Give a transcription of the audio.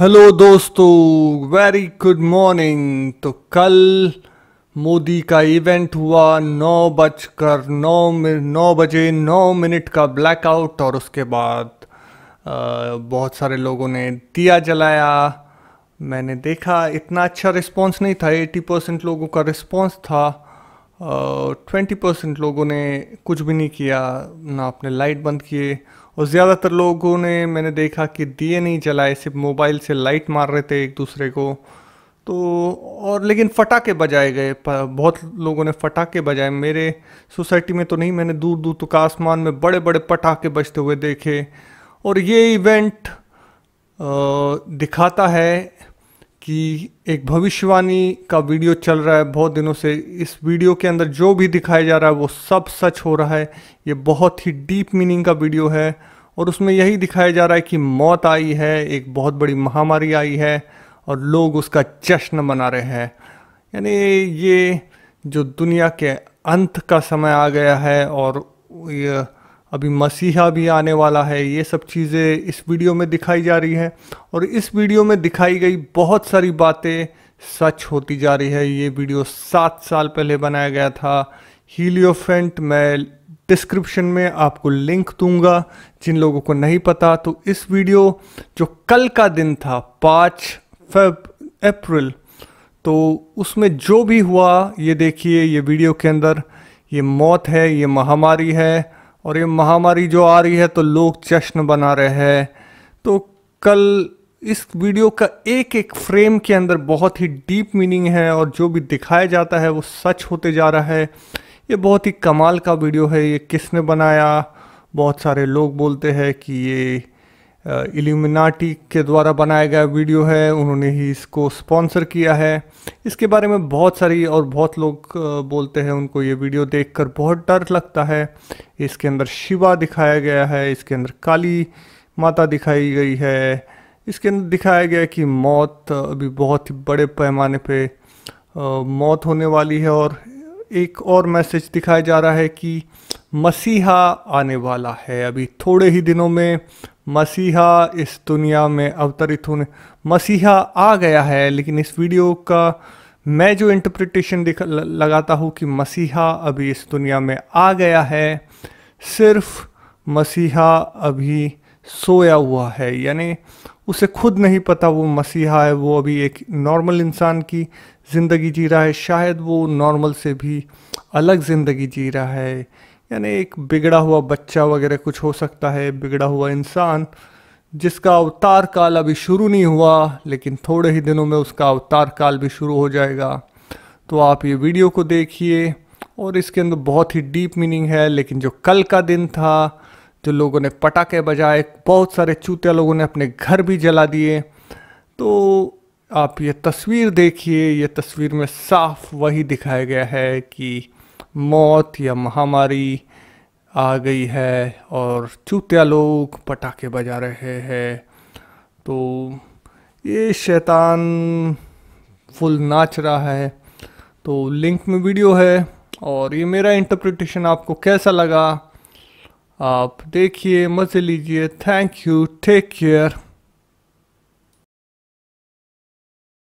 hello दोस्तों very good morning तो कल मोदी का इवेंट हुआ नौ बजकर नौ नौ बजे नौ मिनट का ब्लैकआउट और उसके बाद आ, बहुत सारे लोगों ने दिया जलाया मैंने देखा इतना अच्छा रिस्पांस नहीं था 80 परसेंट लोगों का रिस्पांस था ट्वेंटी परसेंट लोगों ने कुछ भी नहीं किया ना अपने लाइट बंद किए और ज़्यादातर लोगों ने मैंने देखा कि दिए नहीं जलाए सिर्फ मोबाइल से लाइट मार रहे थे एक दूसरे को तो और लेकिन फटाके बजाए गए बहुत लोगों ने फटाके बजाए मेरे सोसाइटी में तो नहीं मैंने दूर दूर तक आसमान में बड़े बड़े पटाखे बजते हुए देखे और ये इवेंट दिखाता है कि एक भविष्यवाणी का वीडियो चल रहा है बहुत दिनों से इस वीडियो के अंदर जो भी दिखाया जा रहा है वो सब सच हो रहा है ये बहुत ही डीप मीनिंग का वीडियो है और उसमें यही दिखाया जा रहा है कि मौत आई है एक बहुत बड़ी महामारी आई है और लोग उसका जश्न मना रहे हैं यानी ये जो दुनिया के अंत का समय आ गया है और ये अभी मसीहा भी आने वाला है ये सब चीज़ें इस वीडियो में दिखाई जा रही हैं और इस वीडियो में दिखाई गई बहुत सारी बातें सच होती जा रही है ये वीडियो सात साल पहले बनाया गया था हीलियोफेंट मैं डिस्क्रिप्शन में आपको लिंक दूंगा जिन लोगों को नहीं पता तो इस वीडियो जो कल का दिन था पाँच फेब अप्रैल तो उसमें जो भी हुआ ये देखिए ये वीडियो के अंदर ये मौत है ये महामारी है और ये महामारी जो आ रही है तो लोग जश्न बना रहे हैं तो कल इस वीडियो का एक एक फ्रेम के अंदर बहुत ही डीप मीनिंग है और जो भी दिखाया जाता है वो सच होते जा रहा है ये बहुत ही कमाल का वीडियो है ये किसने बनाया बहुत सारे लोग बोलते हैं कि ये इल्यूमिनाटी के द्वारा बनाया गया वीडियो है उन्होंने ही इसको स्पॉन्सर किया है इसके बारे में बहुत सारी और बहुत लोग बोलते हैं उनको ये वीडियो देखकर बहुत डर लगता है इसके अंदर शिवा दिखाया गया है इसके अंदर काली माता दिखाई गई है इसके अंदर दिखाया गया कि मौत अभी बहुत ही बड़े पैमाने पर मौत होने वाली है और एक और मैसेज दिखाया जा रहा है कि मसीहा आने वाला है अभी थोड़े ही दिनों में मसीहा इस दुनिया में अवतरित होने मसीहा आ गया है लेकिन इस वीडियो का मैं जो इंटरप्रिटेशन दिख लगाता हूँ कि मसीहा अभी इस दुनिया में आ गया है सिर्फ मसीहा अभी सोया हुआ है यानी उसे खुद नहीं पता वो मसीहा है वो अभी एक नॉर्मल इंसान की ज़िंदगी जी रहा है शायद वो नॉर्मल से भी अलग ज़िंदगी जी रहा है यानी एक बिगड़ा हुआ बच्चा वगैरह कुछ हो सकता है बिगड़ा हुआ इंसान जिसका अवतार काल अभी शुरू नहीं हुआ लेकिन थोड़े ही दिनों में उसका अवतार काल भी शुरू हो जाएगा तो आप ये वीडियो को देखिए और इसके अंदर बहुत ही डीप मीनिंग है लेकिन जो कल का दिन था जो लोगों ने पटाखे बजाए बहुत सारे चूतिया लोगों ने अपने घर भी जला दिए तो आप ये तस्वीर देखिए ये तस्वीर में साफ वही दिखाया गया है कि मौत या महामारी आ गई है और चूतिया लोग पटाखे बजा रहे हैं तो ये शैतान फुल नाच रहा है तो लिंक में वीडियो है और ये मेरा इंटरप्रिटेशन आपको कैसा लगा आप देखिए मज़े लीजिए थैंक यू टेक केयर